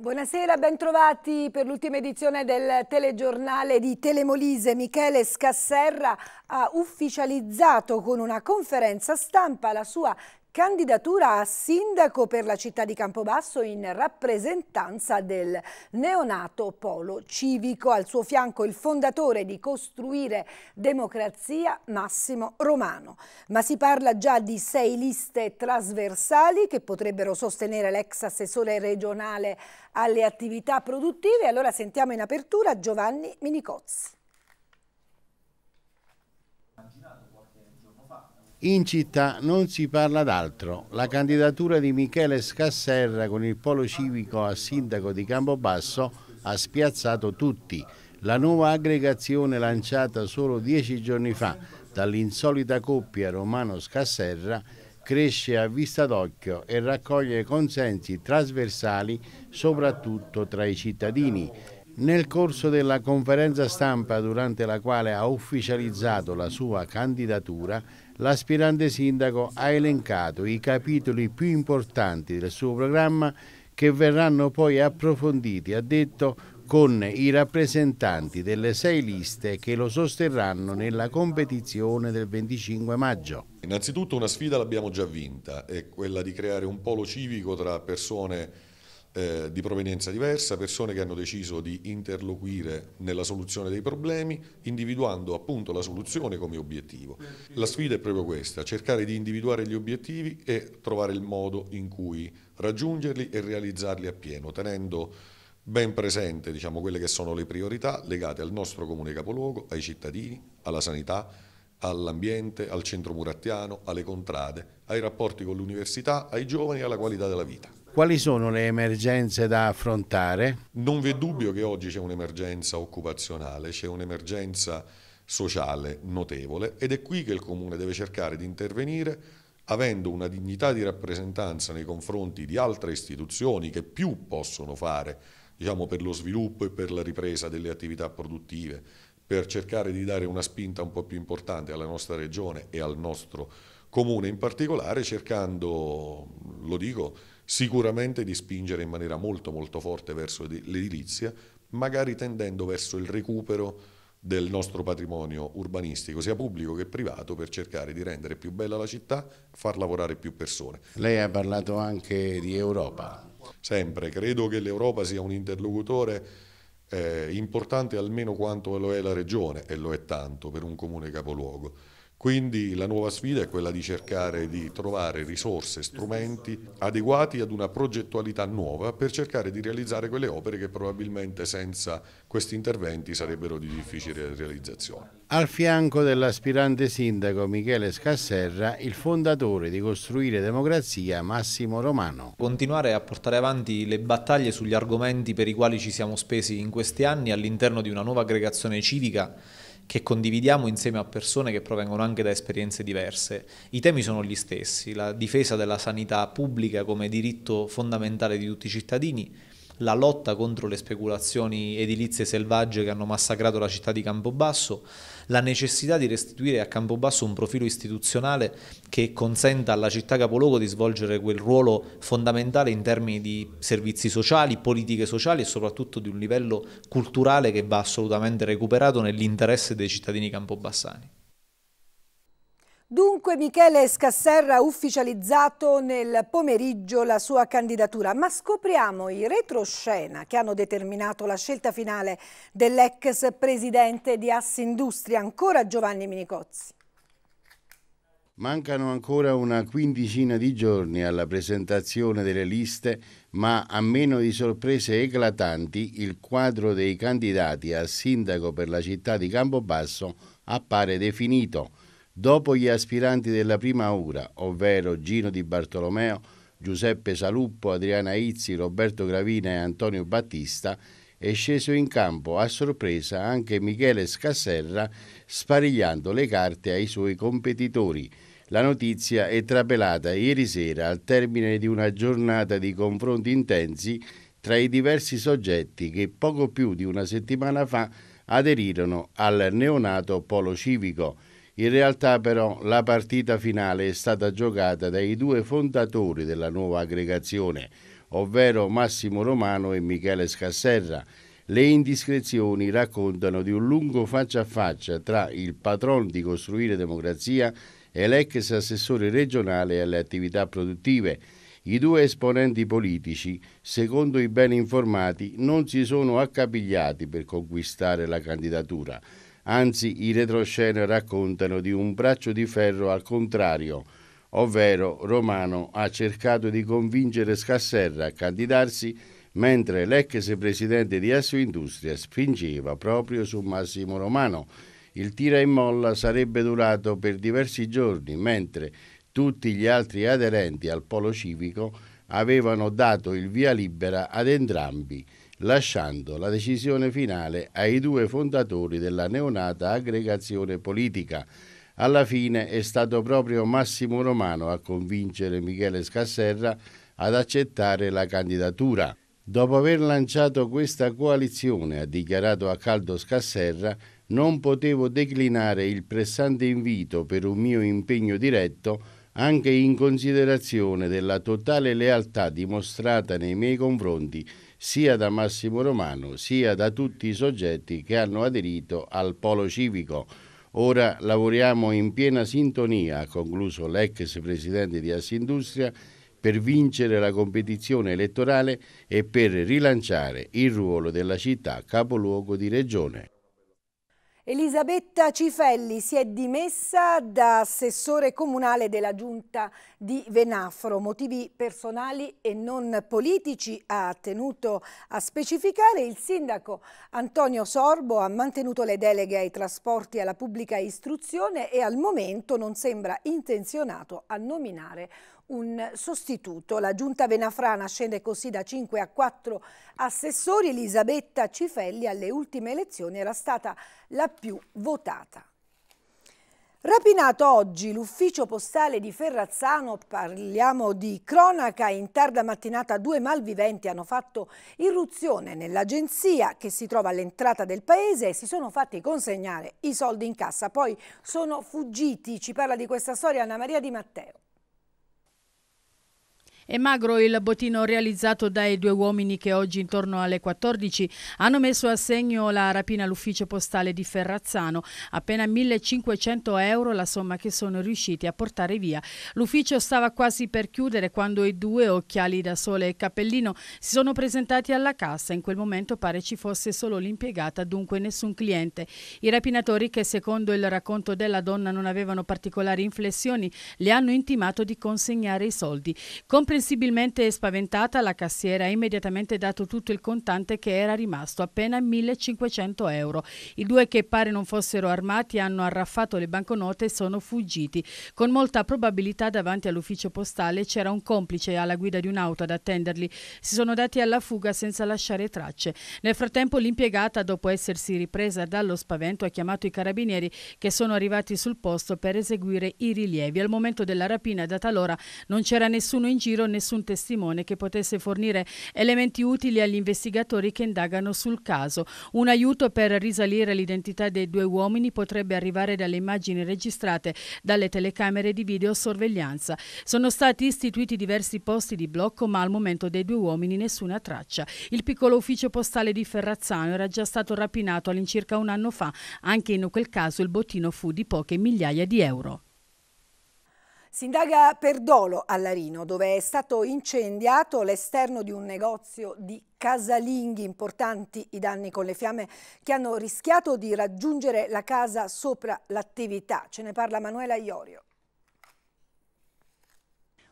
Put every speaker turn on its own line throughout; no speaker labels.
Buonasera, bentrovati per l'ultima edizione del telegiornale di Telemolise. Michele Scasserra ha ufficializzato con una conferenza stampa la sua candidatura a sindaco per la città di Campobasso in rappresentanza del neonato Polo Civico. Al suo fianco il fondatore di Costruire Democrazia, Massimo Romano. Ma si parla già di sei liste trasversali che potrebbero sostenere l'ex assessore regionale alle attività produttive. Allora sentiamo in apertura Giovanni Minicozzi.
In città non si parla d'altro. La candidatura di Michele Scasserra con il polo civico a sindaco di Campobasso ha spiazzato tutti. La nuova aggregazione lanciata solo dieci giorni fa dall'insolita coppia Romano Scasserra cresce a vista d'occhio e raccoglie consensi trasversali soprattutto tra i cittadini. Nel corso della conferenza stampa durante la quale ha ufficializzato la sua candidatura, l'aspirante sindaco ha elencato i capitoli più importanti del suo programma che verranno poi approfonditi, ha detto, con i rappresentanti delle sei liste che lo sosterranno nella competizione del 25 maggio.
Innanzitutto una sfida l'abbiamo già vinta, è quella di creare un polo civico tra persone eh, di provenienza diversa, persone che hanno deciso di interloquire nella soluzione dei problemi, individuando appunto la soluzione come obiettivo. La sfida è proprio questa, cercare di individuare gli obiettivi e trovare il modo in cui raggiungerli e realizzarli appieno, tenendo ben presente diciamo, quelle che sono le priorità legate al nostro comune capoluogo, ai cittadini, alla sanità, all'ambiente, al centro murattiano, alle contrade, ai rapporti con l'università, ai giovani e alla qualità della
vita quali sono le emergenze da affrontare? Non vi è dubbio
che oggi c'è un'emergenza occupazionale, c'è un'emergenza sociale notevole ed è qui che il Comune deve cercare di intervenire avendo una dignità di rappresentanza nei confronti di altre istituzioni che più possono fare diciamo, per lo sviluppo e per la ripresa delle attività produttive, per cercare di dare una spinta un po' più importante alla nostra regione e al nostro comune in particolare, cercando, lo dico, sicuramente di spingere in maniera molto molto forte verso l'edilizia, magari tendendo verso il recupero del nostro patrimonio urbanistico, sia pubblico che privato, per cercare di rendere più bella la città, far lavorare più persone.
Lei ha parlato anche
di Europa. Sempre, credo che l'Europa sia un interlocutore eh, importante almeno quanto lo è la regione, e lo è tanto per un comune capoluogo. Quindi la nuova sfida è quella di cercare di trovare risorse, strumenti adeguati ad una progettualità nuova per cercare di realizzare quelle opere che probabilmente senza questi interventi sarebbero di difficile realizzazione.
Al fianco dell'aspirante sindaco Michele Scasserra, il fondatore di Costruire Democrazia Massimo Romano. Continuare a portare avanti le battaglie sugli argomenti per i quali ci siamo spesi in questi anni
all'interno di una nuova aggregazione civica che condividiamo insieme a persone che provengono anche da esperienze diverse. I temi sono gli stessi, la difesa della sanità pubblica come diritto fondamentale di tutti i cittadini, la lotta contro le speculazioni edilizie selvagge che hanno massacrato la città di Campobasso, la necessità di restituire a Campobasso un profilo istituzionale che consenta alla città capoluogo di svolgere quel ruolo fondamentale in termini di servizi sociali, politiche sociali e soprattutto di un livello culturale che va assolutamente recuperato nell'interesse dei cittadini campobassani.
Dunque Michele Scasserra ha ufficializzato nel pomeriggio la sua candidatura, ma scopriamo i retroscena che hanno determinato la scelta finale dell'ex presidente di Assindustria, ancora Giovanni Minicozzi.
Mancano ancora una quindicina di giorni alla presentazione delle liste, ma a meno di sorprese eclatanti, il quadro dei candidati a sindaco per la città di Campobasso appare definito. Dopo gli aspiranti della prima ora, ovvero Gino Di Bartolomeo, Giuseppe Saluppo, Adriana Izzi, Roberto Gravina e Antonio Battista, è sceso in campo a sorpresa anche Michele Scasserra, sparigliando le carte ai suoi competitori. La notizia è trapelata ieri sera al termine di una giornata di confronti intensi tra i diversi soggetti che poco più di una settimana fa aderirono al neonato polo civico in realtà però la partita finale è stata giocata dai due fondatori della nuova aggregazione, ovvero Massimo Romano e Michele Scasserra. Le indiscrezioni raccontano di un lungo faccia a faccia tra il patron di Costruire Democrazia e l'ex assessore regionale alle attività produttive. I due esponenti politici, secondo i ben informati, non si sono accapigliati per conquistare la candidatura anzi i retroscena raccontano di un braccio di ferro al contrario, ovvero Romano ha cercato di convincere Scasserra a candidarsi mentre l'ex presidente di Industria spingeva proprio su Massimo Romano. Il tira e molla sarebbe durato per diversi giorni, mentre tutti gli altri aderenti al polo civico avevano dato il via libera ad entrambi lasciando la decisione finale ai due fondatori della neonata aggregazione politica. Alla fine è stato proprio Massimo Romano a convincere Michele Scasserra ad accettare la candidatura. Dopo aver lanciato questa coalizione, ha dichiarato a Caldo Scasserra, non potevo declinare il pressante invito per un mio impegno diretto anche in considerazione della totale lealtà dimostrata nei miei confronti sia da Massimo Romano sia da tutti i soggetti che hanno aderito al Polo Civico. Ora lavoriamo in piena sintonia, ha concluso l'ex presidente di Assindustria, per vincere la competizione elettorale e per rilanciare il ruolo della città capoluogo di regione.
Elisabetta Cifelli si è dimessa da assessore comunale della giunta di Venafro. Motivi personali e non politici ha tenuto a specificare. Il sindaco Antonio Sorbo ha mantenuto le deleghe ai trasporti, e alla pubblica istruzione e al momento non sembra intenzionato a nominare un sostituto. La giunta venafrana scende così da 5 a 4 assessori. Elisabetta Cifelli alle ultime elezioni era stata la più votata. Rapinato oggi l'ufficio postale di Ferrazzano, parliamo di cronaca, in tarda mattinata due malviventi hanno fatto irruzione nell'agenzia che si trova all'entrata del paese e si sono fatti consegnare i soldi in cassa, poi sono fuggiti, ci parla di questa storia Anna Maria Di Matteo.
È magro il bottino realizzato dai due uomini che oggi intorno alle 14 hanno messo a segno la rapina all'ufficio postale di Ferrazzano. Appena 1500 euro la somma che sono riusciti a portare via. L'ufficio stava quasi per chiudere quando i due, occhiali da sole e cappellino, si sono presentati alla cassa. In quel momento pare ci fosse solo l'impiegata, dunque nessun cliente. I rapinatori che secondo il racconto della donna non avevano particolari inflessioni, le hanno intimato di consegnare i soldi. Compre Comprensibilmente spaventata, la cassiera ha immediatamente dato tutto il contante che era rimasto, appena 1500 euro. I due che pare non fossero armati hanno arraffato le banconote e sono fuggiti. Con molta probabilità davanti all'ufficio postale c'era un complice alla guida di un'auto ad attenderli. Si sono dati alla fuga senza lasciare tracce. Nel frattempo l'impiegata, dopo essersi ripresa dallo spavento, ha chiamato i carabinieri che sono arrivati sul posto per eseguire i rilievi. Al momento della rapina, data l'ora, non c'era nessuno in giro nessun testimone che potesse fornire elementi utili agli investigatori che indagano sul caso. Un aiuto per risalire l'identità dei due uomini potrebbe arrivare dalle immagini registrate dalle telecamere di videosorveglianza. Sono stati istituiti diversi posti di blocco, ma al momento dei due uomini nessuna traccia. Il piccolo ufficio postale di Ferrazzano era già stato rapinato all'incirca un anno fa. Anche in quel caso il bottino fu di poche migliaia di euro.
Si indaga per dolo a Larino, dove è stato incendiato l'esterno di un negozio di casalinghi. Importanti i danni con le fiamme che hanno rischiato di raggiungere la casa sopra l'attività. Ce ne parla Manuela Iorio.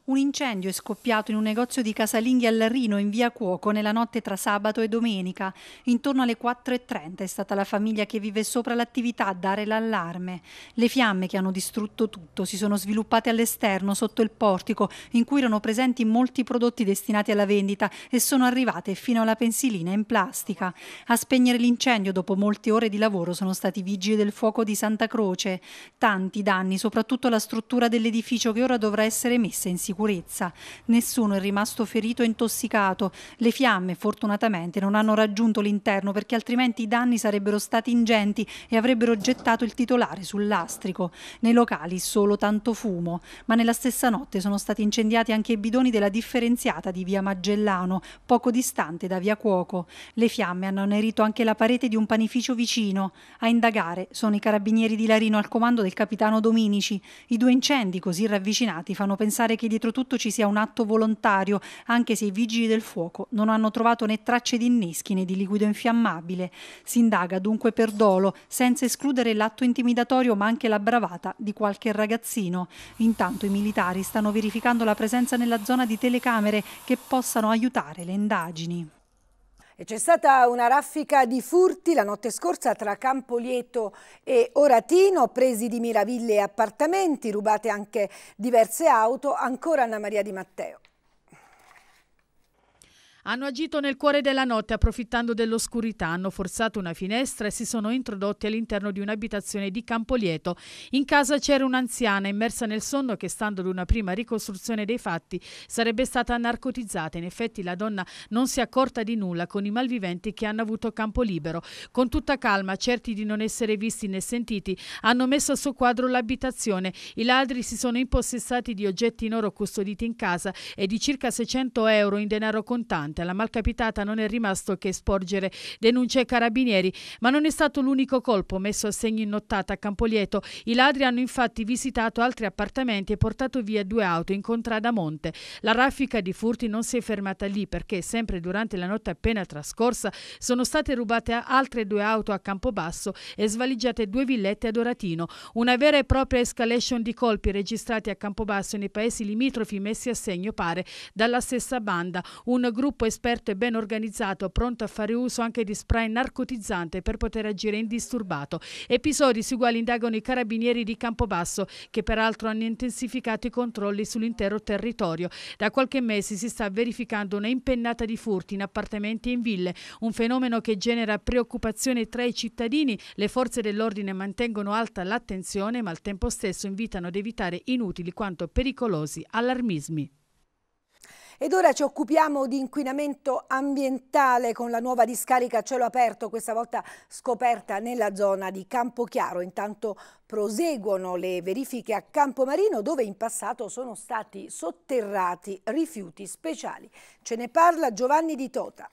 Un incendio è scoppiato in un negozio di casalinghi al Rino in via Cuoco nella notte tra sabato e domenica. Intorno alle 4.30 è stata la famiglia che vive sopra l'attività a dare l'allarme. Le fiamme che hanno distrutto tutto si sono sviluppate all'esterno sotto il portico in cui erano presenti molti prodotti destinati alla vendita e sono arrivate fino alla pensilina in plastica. A spegnere l'incendio dopo molte ore di lavoro sono stati i vigili del fuoco di Santa Croce. Tanti danni, soprattutto alla struttura dell'edificio che ora dovrà essere messa in sicurezza sicurezza. Nessuno è rimasto ferito o intossicato. Le fiamme, fortunatamente, non hanno raggiunto l'interno perché altrimenti i danni sarebbero stati ingenti e avrebbero gettato il titolare sul lastrico. Nei locali solo tanto fumo, ma nella stessa notte sono stati incendiati anche i bidoni della differenziata di via Magellano, poco distante da via Cuoco. Le fiamme hanno anerito anche la parete di un panificio vicino. A indagare sono i carabinieri di Larino al comando del capitano Dominici. I due incendi così ravvicinati fanno pensare che dietro oltretutto ci sia un atto volontario, anche se i vigili del fuoco non hanno trovato né tracce di inneschi né di liquido infiammabile. Si indaga dunque per dolo, senza escludere l'atto intimidatorio ma anche la bravata di qualche ragazzino. Intanto i militari stanno verificando la presenza nella zona di telecamere che possano aiutare le indagini c'è stata una raffica di furti la notte
scorsa tra Campolieto e Oratino, presi di miraville e appartamenti, rubate anche diverse auto, ancora Anna Maria Di Matteo.
Hanno agito nel cuore della notte approfittando dell'oscurità, hanno forzato una finestra e si sono introdotti all'interno di un'abitazione di Campolieto. In casa c'era un'anziana immersa nel sonno che, stando ad una prima ricostruzione dei fatti, sarebbe stata narcotizzata. In effetti la donna non si è accorta di nulla con i malviventi che hanno avuto campo libero. Con tutta calma, certi di non essere visti né sentiti, hanno messo a suo quadro l'abitazione. I ladri si sono impossessati di oggetti in oro custoditi in casa e di circa 600 euro in denaro contante. Niente, alla malcapitata non è rimasto che sporgere denunce ai carabinieri, ma non è stato l'unico colpo messo a segno in nottata a Campolieto. I ladri hanno infatti visitato altri appartamenti e portato via due auto in contrada Monte. La raffica di furti non si è fermata lì perché sempre durante la notte appena trascorsa sono state rubate altre due auto a Campobasso e svaligiate due villette ad Oratino. Una vera e propria escalation di colpi registrati a Campobasso nei paesi limitrofi messi a segno pare dalla stessa banda. Un gruppo esperto e ben organizzato, pronto a fare uso anche di spray narcotizzante per poter agire indisturbato. Episodi sui quali indagano i carabinieri di Campobasso, che peraltro hanno intensificato i controlli sull'intero territorio. Da qualche mese si sta verificando una impennata di furti in appartamenti e in ville, un fenomeno che genera preoccupazione tra i cittadini. Le forze dell'ordine mantengono alta l'attenzione, ma al tempo stesso invitano ad evitare inutili quanto pericolosi allarmismi.
Ed ora ci occupiamo di inquinamento ambientale con la nuova discarica a cielo aperto, questa volta scoperta nella zona di Campochiaro. Intanto proseguono le verifiche a Campomarino dove in passato sono stati sotterrati rifiuti speciali. Ce ne parla Giovanni Di Tota.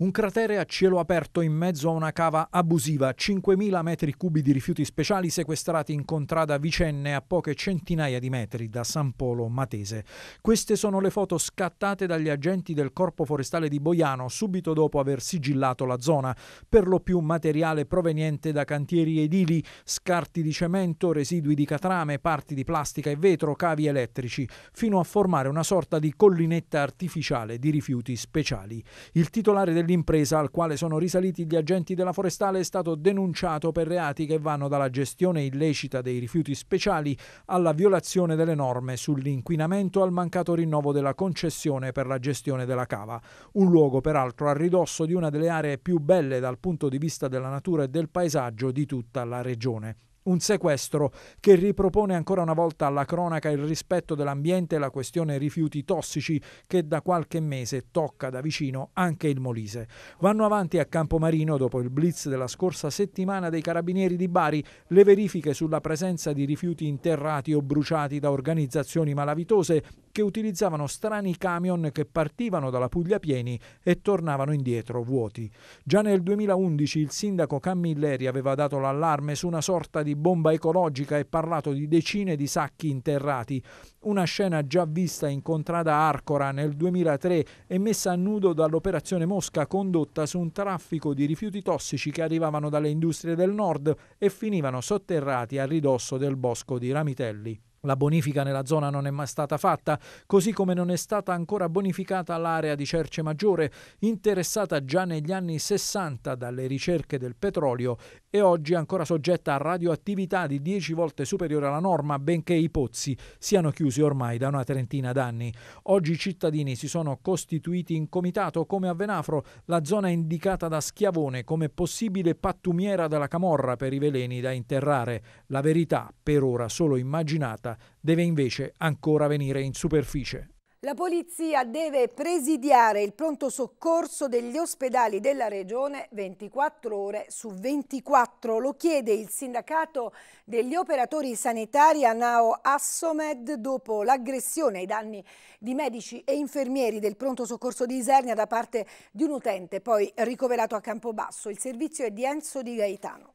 Un cratere a cielo aperto in mezzo a una cava abusiva, 5.000 metri cubi di rifiuti speciali sequestrati in contrada vicenne a poche centinaia di metri da San Polo Matese. Queste sono le foto scattate dagli agenti del Corpo Forestale di Boiano subito dopo aver sigillato la zona, per lo più materiale proveniente da cantieri edili, scarti di cemento, residui di catrame, parti di plastica e vetro, cavi elettrici, fino a formare una sorta di collinetta artificiale di rifiuti speciali. Il titolare del L'impresa, al quale sono risaliti gli agenti della forestale, è stato denunciato per reati che vanno dalla gestione illecita dei rifiuti speciali alla violazione delle norme sull'inquinamento al mancato rinnovo della concessione per la gestione della cava. Un luogo, peraltro, a ridosso di una delle aree più belle dal punto di vista della natura e del paesaggio di tutta la regione. Un sequestro che ripropone ancora una volta alla cronaca il rispetto dell'ambiente e la questione rifiuti tossici che da qualche mese tocca da vicino anche il Molise. Vanno avanti a Campomarino, dopo il blitz della scorsa settimana dei carabinieri di Bari, le verifiche sulla presenza di rifiuti interrati o bruciati da organizzazioni malavitose che utilizzavano strani camion che partivano dalla Puglia pieni e tornavano indietro vuoti. Già nel 2011 il sindaco Camilleri aveva dato l'allarme su una sorta di bomba ecologica e parlato di decine di sacchi interrati, una scena già vista in contrada Arcora nel 2003 e messa a nudo dall'operazione Mosca condotta su un traffico di rifiuti tossici che arrivavano dalle industrie del nord e finivano sotterrati a ridosso del bosco di Ramitelli. La bonifica nella zona non è mai stata fatta, così come non è stata ancora bonificata l'area di Cerce Maggiore, interessata già negli anni 60 dalle ricerche del petrolio e oggi ancora soggetta a radioattività di 10 volte superiore alla norma, benché i pozzi siano chiusi ormai da una trentina d'anni. Oggi i cittadini si sono costituiti in comitato come a Venafro, la zona indicata da Schiavone come possibile pattumiera della camorra per i veleni da interrare. La verità, per ora solo immaginata, deve invece ancora venire in superficie.
La polizia deve presidiare il pronto soccorso degli ospedali della regione 24 ore su 24. Lo chiede il sindacato degli operatori sanitari a Nao Assomed dopo l'aggressione ai danni di medici e infermieri del pronto soccorso di Isernia da parte di un utente poi ricoverato a Campobasso. Il servizio è di Enzo Di Gaetano.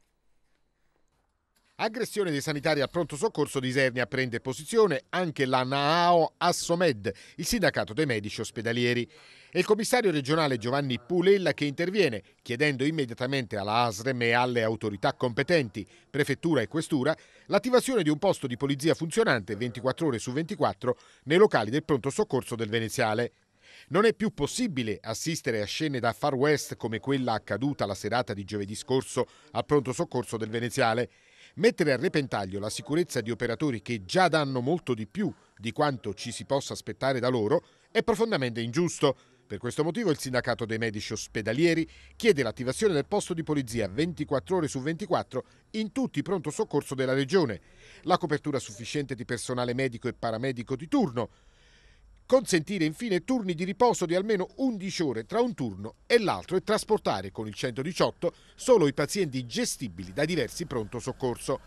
Aggressione dei sanitari al pronto soccorso di Isernia prende posizione anche la NAO Assomed, il sindacato dei medici ospedalieri. È il commissario regionale Giovanni Pulella che interviene, chiedendo immediatamente alla ASREM e alle autorità competenti, prefettura e questura, l'attivazione di un posto di polizia funzionante 24 ore su 24 nei locali del pronto soccorso del Veneziale. Non è più possibile assistere a scene da Far West come quella accaduta la serata di giovedì scorso al pronto soccorso del Veneziale. Mettere a repentaglio la sicurezza di operatori che già danno molto di più di quanto ci si possa aspettare da loro è profondamente ingiusto. Per questo motivo il sindacato dei medici ospedalieri chiede l'attivazione del posto di polizia 24 ore su 24 in tutti i pronto soccorso della regione, la copertura sufficiente di personale medico e paramedico di turno, consentire infine turni di riposo di almeno 11 ore tra un turno e l'altro e trasportare con il 118 solo i pazienti gestibili da diversi pronto soccorso.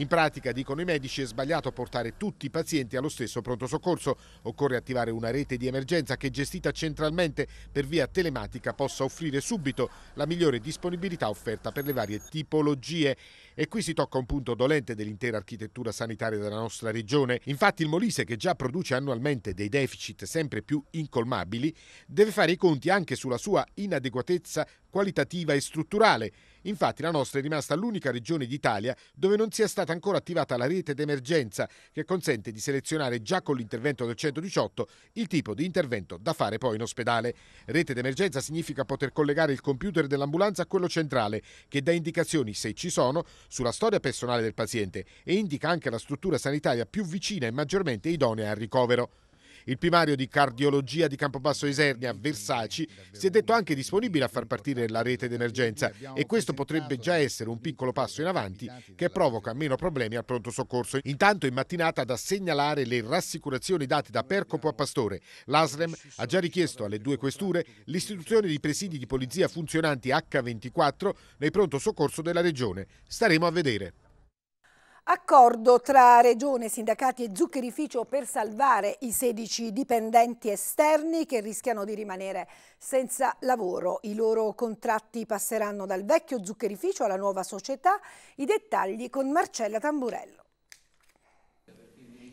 In pratica, dicono i medici, è sbagliato portare tutti i pazienti allo stesso pronto soccorso. Occorre attivare una rete di emergenza che, gestita centralmente per via telematica, possa offrire subito la migliore disponibilità offerta per le varie tipologie. E qui si tocca un punto dolente dell'intera architettura sanitaria della nostra regione. Infatti il Molise, che già produce annualmente dei deficit sempre più incolmabili, deve fare i conti anche sulla sua inadeguatezza qualitativa e strutturale Infatti la nostra è rimasta l'unica regione d'Italia dove non sia stata ancora attivata la rete d'emergenza che consente di selezionare già con l'intervento del 118 il tipo di intervento da fare poi in ospedale. Rete d'emergenza significa poter collegare il computer dell'ambulanza a quello centrale che dà indicazioni, se ci sono, sulla storia personale del paziente e indica anche la struttura sanitaria più vicina e maggiormente idonea al ricovero. Il primario di cardiologia di Campobasso Isernia, Versaci, si è detto anche disponibile a far partire la rete d'emergenza e questo potrebbe già essere un piccolo passo in avanti che provoca meno problemi al pronto soccorso. Intanto in mattinata da segnalare le rassicurazioni date da Percopo a Pastore. L'ASREM ha già richiesto alle due questure l'istituzione di presidi di polizia funzionanti H24 nei pronto soccorso della regione. Staremo a vedere.
Accordo tra Regione, sindacati e zuccherificio per salvare i 16 dipendenti esterni che rischiano di rimanere senza lavoro. I loro contratti passeranno dal vecchio zuccherificio alla nuova società. I dettagli con Marcella Tamburello.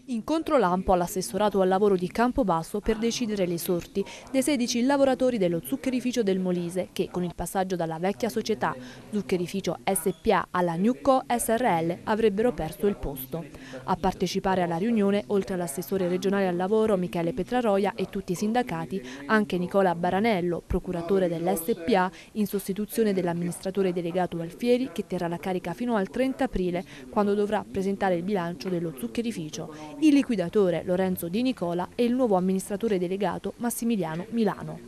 Incontro lampo all'assessorato al lavoro di Campobasso per decidere le sorti dei 16 lavoratori dello zuccherificio del Molise che con il passaggio dalla vecchia società Zuccherificio SPA alla Newco SRL avrebbero perso il posto. A partecipare alla riunione, oltre all'assessore regionale al lavoro Michele Petraroia e tutti i sindacati, anche Nicola Baranello, procuratore dell'SPA in sostituzione dell'amministratore delegato Alfieri che terrà la carica fino al 30 aprile quando dovrà presentare il bilancio dello zuccherificio il liquidatore Lorenzo Di Nicola e il nuovo amministratore delegato Massimiliano Milano.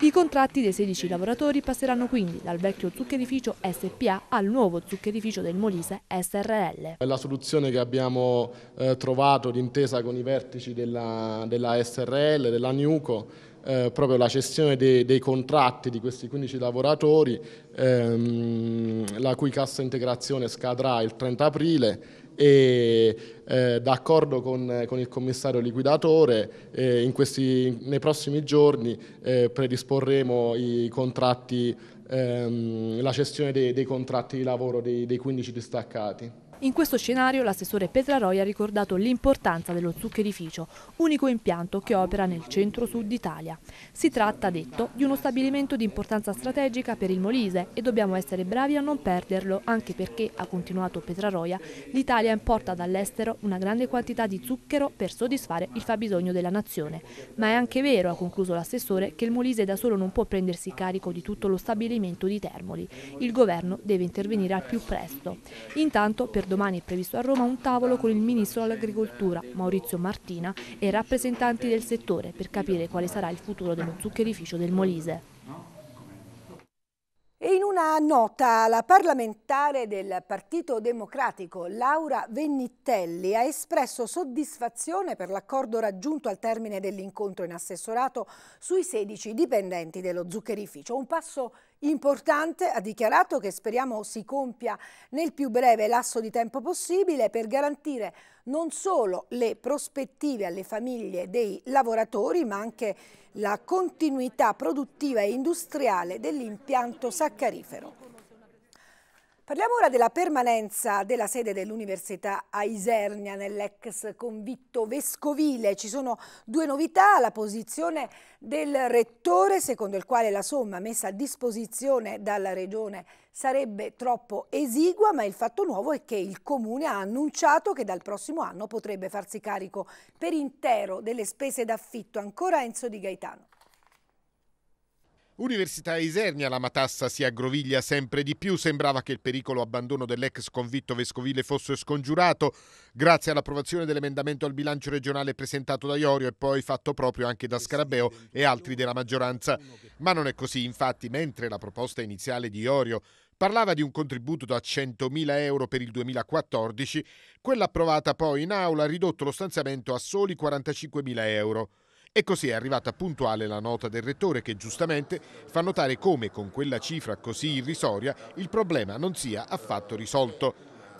I contratti dei 16 lavoratori passeranno quindi dal vecchio zuccherificio SPA al nuovo zuccherificio del Molise SRL.
La soluzione che abbiamo eh, trovato d'intesa con i vertici della, della SRL, della Nuco, eh, proprio la cessione dei, dei, contratti di questi 15 lavoratori, ehm, la cui cassa integrazione scadrà il 30 aprile e eh, d'accordo con, con, il commissario liquidatore eh, questi, nei prossimi giorni eh, predisporremo i contratti, ehm, la cessione dei, dei, contratti di lavoro dei, dei 15 distaccati.
In questo scenario l'assessore Petraroi ha ricordato l'importanza dello zuccherificio, unico impianto che opera nel centro-sud Italia. Si tratta, detto, di uno stabilimento di importanza strategica per il Molise e dobbiamo essere bravi a non perderlo, anche perché, ha continuato Petraroia, l'Italia importa dall'estero una grande quantità di zucchero per soddisfare il fabbisogno della nazione. Ma è anche vero, ha concluso l'assessore, che il Molise da solo non può prendersi carico di tutto lo stabilimento di Termoli. Il governo deve intervenire al più presto. Intanto, per Domani è previsto a Roma un tavolo con il Ministro dell'Agricoltura, Maurizio Martina, e rappresentanti del settore per capire quale sarà il futuro dello zuccherificio del Molise. E in una
nota la parlamentare del Partito Democratico Laura Vennitelli ha espresso soddisfazione per l'accordo raggiunto al termine dell'incontro in assessorato sui 16 dipendenti dello zuccherificio, un passo importante importante, ha dichiarato che speriamo si compia nel più breve lasso di tempo possibile per garantire non solo le prospettive alle famiglie dei lavoratori, ma anche la continuità produttiva e industriale dell'impianto saccarifero. Parliamo ora della permanenza della sede dell'Università a Isernia nell'ex convitto vescovile. Ci sono due novità, la posizione del rettore secondo il quale la somma messa a disposizione dalla Regione sarebbe troppo esigua, ma il fatto nuovo è che il Comune ha annunciato che dal prossimo anno potrebbe farsi carico per intero delle spese d'affitto. Ancora Enzo Di Gaetano.
Università Isernia, la matassa si aggroviglia sempre di più, sembrava che il pericolo abbandono dell'ex convitto vescovile fosse scongiurato grazie all'approvazione dell'emendamento al bilancio regionale presentato da Iorio e poi fatto proprio anche da Scarabeo e altri della maggioranza. Ma non è così, infatti, mentre la proposta iniziale di Iorio parlava di un contributo da 100.000 euro per il 2014, quella approvata poi in aula ha ridotto lo stanziamento a soli 45.000 euro. E così è arrivata puntuale la nota del rettore che giustamente fa notare come con quella cifra così irrisoria il problema non sia affatto risolto.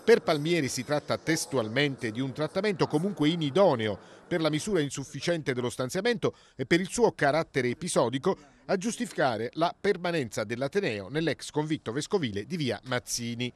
Per Palmieri si tratta testualmente di un trattamento comunque inidoneo per la misura insufficiente dello stanziamento e per il suo carattere episodico a giustificare la permanenza dell'Ateneo nell'ex convitto vescovile di via Mazzini.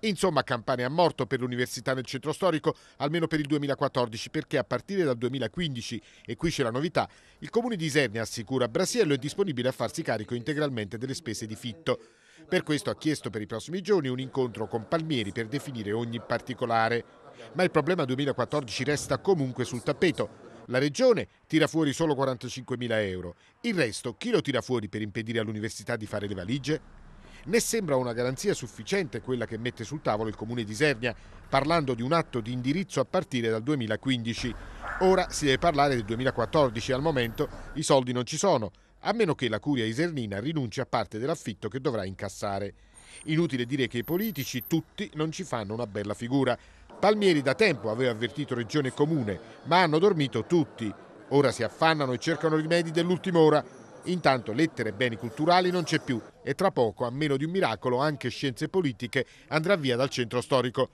Insomma, Campania ha morto per l'università nel centro storico, almeno per il 2014, perché a partire dal 2015, e qui c'è la novità, il comune di Isernia assicura Brasiello è disponibile a farsi carico integralmente delle spese di fitto. Per questo ha chiesto per i prossimi giorni un incontro con Palmieri per definire ogni particolare. Ma il problema 2014 resta comunque sul tappeto. La regione tira fuori solo 45.000 euro, il resto chi lo tira fuori per impedire all'università di fare le valigie? né sembra una garanzia sufficiente quella che mette sul tavolo il Comune di Isernia, parlando di un atto di indirizzo a partire dal 2015. Ora si deve parlare del 2014, al momento i soldi non ci sono, a meno che la Curia Isernina rinunci a parte dell'affitto che dovrà incassare. Inutile dire che i politici, tutti, non ci fanno una bella figura. Palmieri da tempo aveva avvertito Regione Comune, ma hanno dormito tutti. Ora si affannano e cercano rimedi dell'ultima ora, Intanto lettere e beni culturali non c'è più e tra poco, a meno di un miracolo, anche scienze politiche andrà via dal centro storico.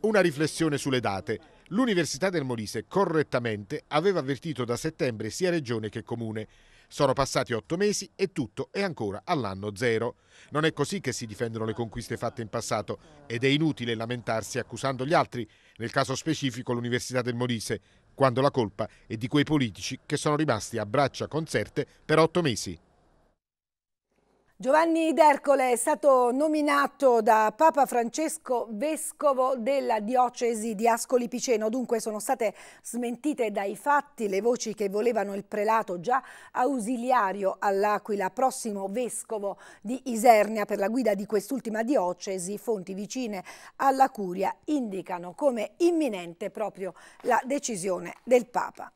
Una riflessione sulle date. L'Università del Molise correttamente aveva avvertito da settembre sia regione che comune. Sono passati otto mesi e tutto è ancora all'anno zero. Non è così che si difendono le conquiste fatte in passato ed è inutile lamentarsi accusando gli altri, nel caso specifico l'Università del Molise, quando la colpa è di quei politici che sono rimasti a braccia concerte per otto mesi.
Giovanni D'Ercole è stato nominato da Papa Francesco vescovo della diocesi di Ascoli Piceno, dunque sono state smentite dai fatti le voci che volevano il prelato già ausiliario all'Aquila, prossimo vescovo di Isernia per la guida di quest'ultima diocesi, fonti vicine alla curia indicano come imminente proprio la decisione del Papa.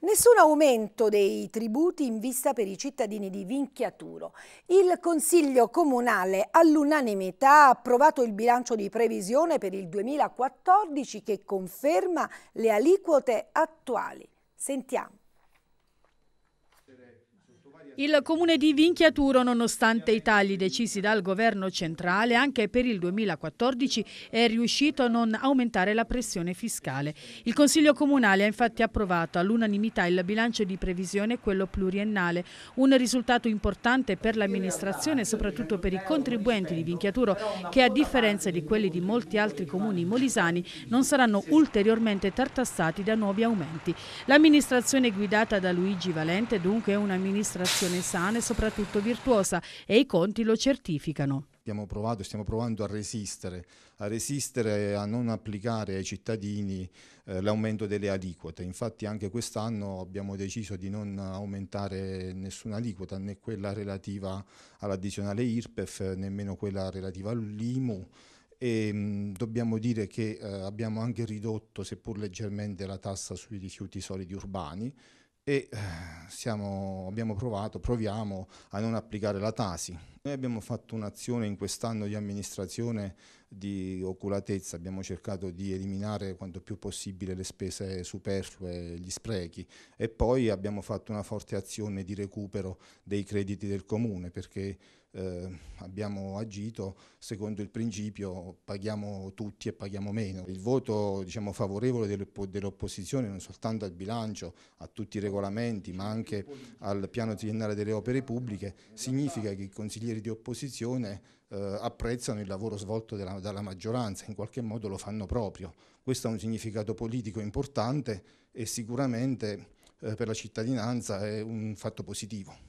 Nessun aumento dei tributi in vista per i cittadini di Vinchiaturo. Il Consiglio Comunale all'unanimità ha approvato il bilancio di previsione per il 2014 che conferma le aliquote attuali. Sentiamo.
Il comune di Vinchiaturo, nonostante i tagli decisi dal governo centrale, anche per il 2014 è riuscito a non aumentare la pressione fiscale. Il Consiglio Comunale ha infatti approvato all'unanimità il bilancio di previsione e quello pluriennale, un risultato importante per l'amministrazione e soprattutto per i contribuenti di Vinchiaturo che a differenza di quelli di molti altri comuni molisani non saranno ulteriormente tartassati da nuovi aumenti. L'amministrazione guidata da Luigi Valente dunque è un'amministrazione relazione sana e soprattutto virtuosa e i conti lo certificano.
Abbiamo provato e stiamo provando a resistere, a resistere a non applicare ai cittadini eh, l'aumento delle aliquote. Infatti anche quest'anno abbiamo deciso di non aumentare nessuna aliquota, né quella relativa all'addizionale IRPEF, nemmeno quella relativa all'IMU e mm, dobbiamo dire che eh, abbiamo anche ridotto, seppur leggermente, la tassa sui rifiuti solidi urbani e eh, siamo, abbiamo provato, proviamo a non applicare la Tasi. Noi abbiamo fatto un'azione in quest'anno di amministrazione di oculatezza, abbiamo cercato di eliminare quanto più possibile le spese superflue, gli sprechi e poi abbiamo fatto una forte azione di recupero dei crediti del comune perché eh, abbiamo agito secondo il principio paghiamo tutti e paghiamo meno. Il voto diciamo, favorevole dell'opposizione non soltanto al bilancio, a tutti i regolamenti, ma anche al piano triennale delle opere pubbliche, significa che i consiglieri di opposizione eh, apprezzano il lavoro svolto della, dalla maggioranza, in qualche modo lo fanno proprio. Questo ha un significato politico importante e sicuramente eh, per la cittadinanza è un fatto positivo.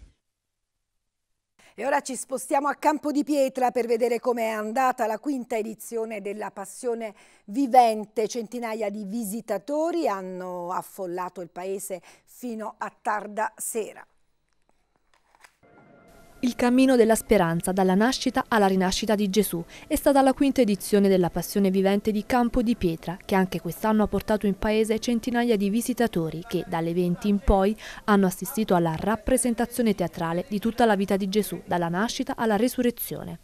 E ora ci spostiamo a Campo di Pietra per vedere com'è andata la quinta edizione della Passione Vivente. Centinaia di visitatori hanno affollato il paese fino a tarda sera.
Il cammino della speranza dalla nascita alla rinascita di Gesù è stata la quinta edizione della Passione Vivente di Campo di Pietra, che anche quest'anno ha portato in paese centinaia di visitatori che, dalle 20 in poi, hanno assistito alla rappresentazione teatrale di tutta la vita di Gesù, dalla nascita alla resurrezione.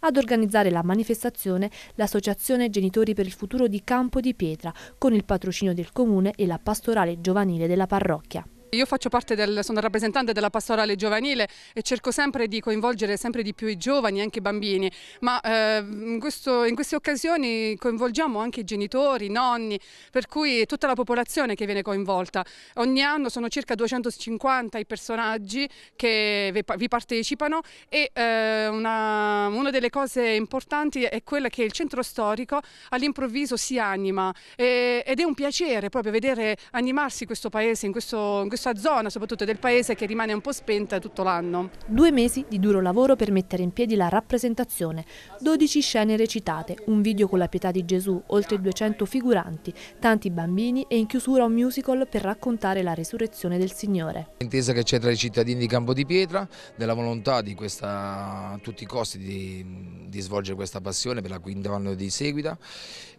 Ad organizzare la manifestazione l'Associazione Genitori per il Futuro di Campo di Pietra, con il patrocinio del Comune e la pastorale giovanile della parrocchia.
Io faccio parte del, sono rappresentante della pastorale giovanile e cerco sempre di coinvolgere sempre di più i giovani, anche i bambini, ma eh, in, questo, in, queste occasioni coinvolgiamo anche i genitori, i nonni, per cui tutta la popolazione che viene coinvolta. Ogni anno sono circa 250 i personaggi che vi partecipano e eh, una, una delle cose importanti è quella che il centro storico all'improvviso si anima e, ed è un piacere proprio vedere animarsi questo paese in questo, in questo questa zona soprattutto del paese che rimane un po' spenta tutto l'anno.
Due mesi di duro lavoro per mettere in piedi la rappresentazione, 12 scene recitate, un video con la pietà di Gesù, oltre 200 figuranti, tanti bambini e in chiusura un musical per raccontare la resurrezione del Signore.
L'intesa che c'è tra i cittadini di Campo di Pietra, della volontà di questa, a tutti i costi di, di svolgere questa passione per la quinta anno di seguita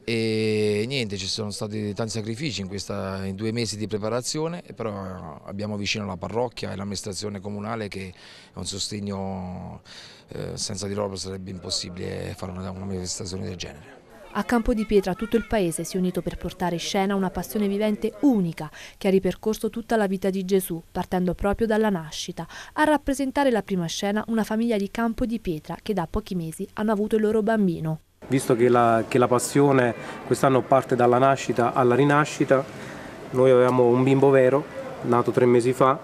e niente, ci sono stati tanti sacrifici in, questa, in, due mesi di preparazione, però abbiamo vicino la parrocchia e l'amministrazione comunale che è un sostegno, eh, senza di loro sarebbe impossibile fare una, una manifestazione del genere.
A Campo di Pietra tutto il paese si è unito per portare in scena una passione vivente unica che ha ripercorso tutta la vita di Gesù, partendo proprio dalla nascita. A rappresentare la prima scena una famiglia di Campo di Pietra che da pochi mesi hanno avuto il loro bambino.
Visto che la, che la passione quest'anno parte dalla nascita alla rinascita, noi avevamo un bimbo vero, nato tre mesi fa,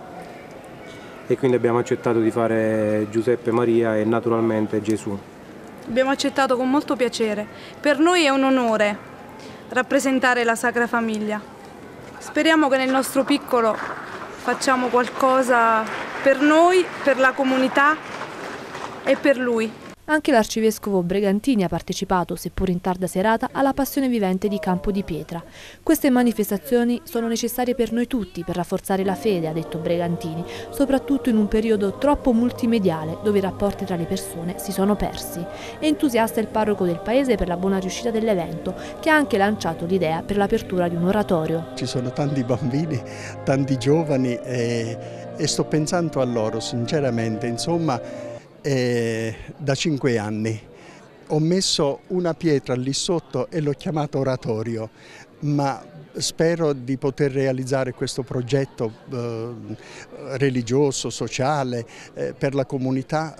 e quindi abbiamo accettato di fare Giuseppe Maria e naturalmente Gesù.
Abbiamo
accettato con molto piacere. Per noi è un onore rappresentare la Sacra Famiglia. Speriamo che nel nostro piccolo facciamo qualcosa per noi, per la comunità e per Lui. Anche l'arcivescovo Bregantini ha partecipato, seppur in tarda serata, alla passione vivente di Campo di Pietra. Queste manifestazioni sono necessarie per noi tutti, per rafforzare la fede, ha detto Bregantini, soprattutto in un periodo troppo multimediale dove i rapporti tra le persone si sono persi. È entusiasta il parroco del paese per la buona riuscita dell'evento, che ha anche lanciato l'idea per l'apertura di un oratorio.
Ci sono tanti bambini, tanti giovani e, eh, e sto pensando a loro, sinceramente, insomma eh, da cinque anni. Ho messo una pietra lì sotto e l'ho chiamato oratorio, ma spero di poter realizzare questo progetto eh, religioso, sociale, eh, per la comunità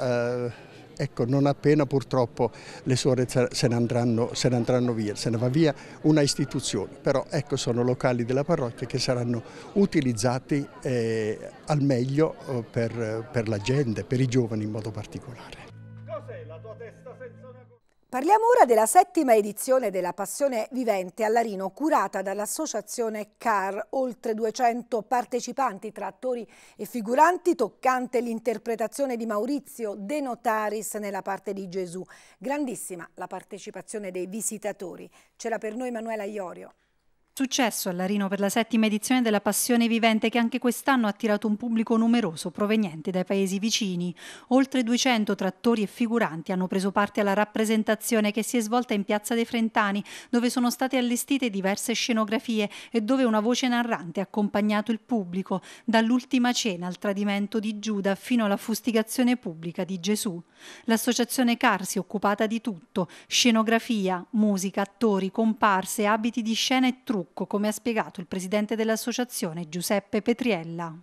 eh, Ecco, non appena purtroppo le suore se ne, andranno, se ne andranno via, se ne va via una istituzione, però ecco sono locali della parrocchia che saranno utilizzati eh, al meglio eh, per, per la gente, per i giovani in modo particolare. Cos'è la tua
testa? Parliamo ora della settima edizione della Passione Vivente a Larino, curata dall'associazione CAR, oltre 200 partecipanti tra attori e figuranti, toccante l'interpretazione di Maurizio De Notaris nella parte di Gesù. Grandissima la partecipazione dei visitatori. C'era per noi Emanuela Iorio.
Successo all'Arino per la settima edizione della Passione Vivente che anche quest'anno ha attirato un pubblico numeroso proveniente dai paesi vicini. Oltre 200 trattori e figuranti hanno preso parte alla rappresentazione che si è svolta in Piazza dei Frentani, dove sono state allestite diverse scenografie e dove una voce narrante ha accompagnato il pubblico, dall'ultima cena al tradimento di Giuda fino alla fustigazione pubblica di Gesù. L'associazione CAR si è occupata di tutto, scenografia, musica, attori, comparse, abiti di scena e trucchi, trucco, come ha spiegato il presidente dell'associazione Giuseppe Petriella.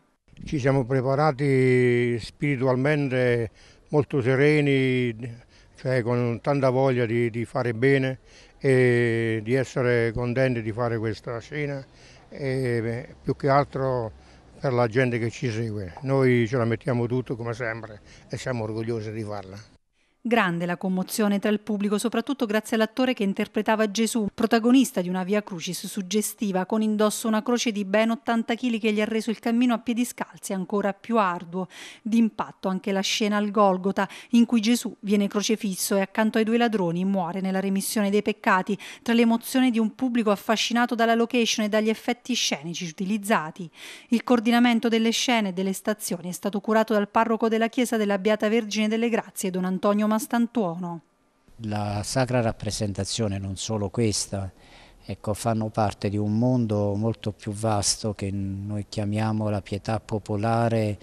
Ci siamo preparati spiritualmente molto sereni, cioè con tanta voglia di, di fare bene e di essere contenti di fare questa scena e più che altro per la gente che ci segue. Noi ce la mettiamo tutto come sempre e siamo orgogliosi di farla.
Grande la commozione tra il pubblico, soprattutto grazie all'attore che interpretava Gesù, protagonista di una via crucis suggestiva, con indosso una croce di ben 80 kg che gli ha reso il cammino a piedi scalzi ancora più arduo. D'impatto anche la scena al Golgota, in cui Gesù viene crocefisso e accanto ai due ladroni muore nella remissione dei peccati, tra l'emozione di un pubblico affascinato dalla location e dagli effetti scenici utilizzati. Il coordinamento delle scene e delle stazioni è stato curato dal parroco della chiesa della Beata Vergine delle Grazie, Don Antonio Mastantuono.
La sacra rappresentazione, non solo questa, ecco, fanno parte di un mondo molto più vasto che noi chiamiamo la pietà popolare,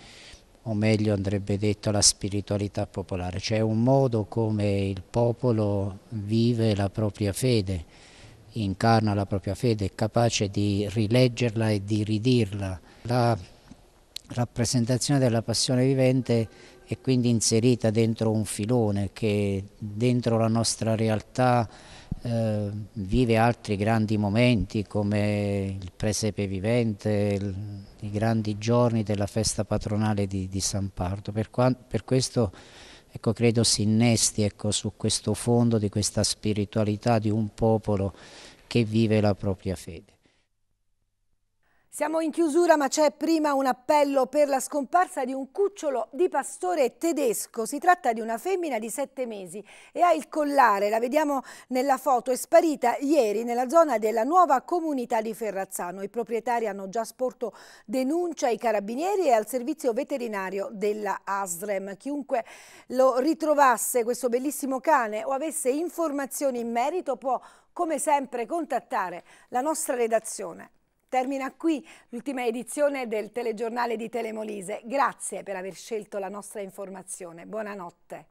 o meglio andrebbe detto la spiritualità popolare, cioè un modo come il popolo vive la propria fede, incarna la propria fede, è capace di rileggerla e di ridirla. La rappresentazione della passione vivente e quindi inserita dentro un filone che dentro la nostra realtà eh, vive altri grandi momenti come il presepe vivente, il, i grandi giorni della festa patronale di, di San Pardo. Per, qua, per questo ecco, credo si innesti ecco, su questo fondo di questa spiritualità di un popolo che vive la propria fede. Siamo in chiusura ma c'è prima un appello per la scomparsa di un cucciolo di pastore tedesco. Si tratta di una femmina di sette mesi e ha il collare, la vediamo nella foto, è sparita ieri nella zona della nuova comunità di Ferrazzano. I proprietari hanno già sporto denuncia ai carabinieri e al servizio veterinario della ASREM. Chiunque lo ritrovasse questo bellissimo cane o avesse informazioni in merito può come sempre contattare la nostra redazione. Termina qui l'ultima edizione del telegiornale di Telemolise. Grazie per aver scelto la nostra informazione. Buonanotte.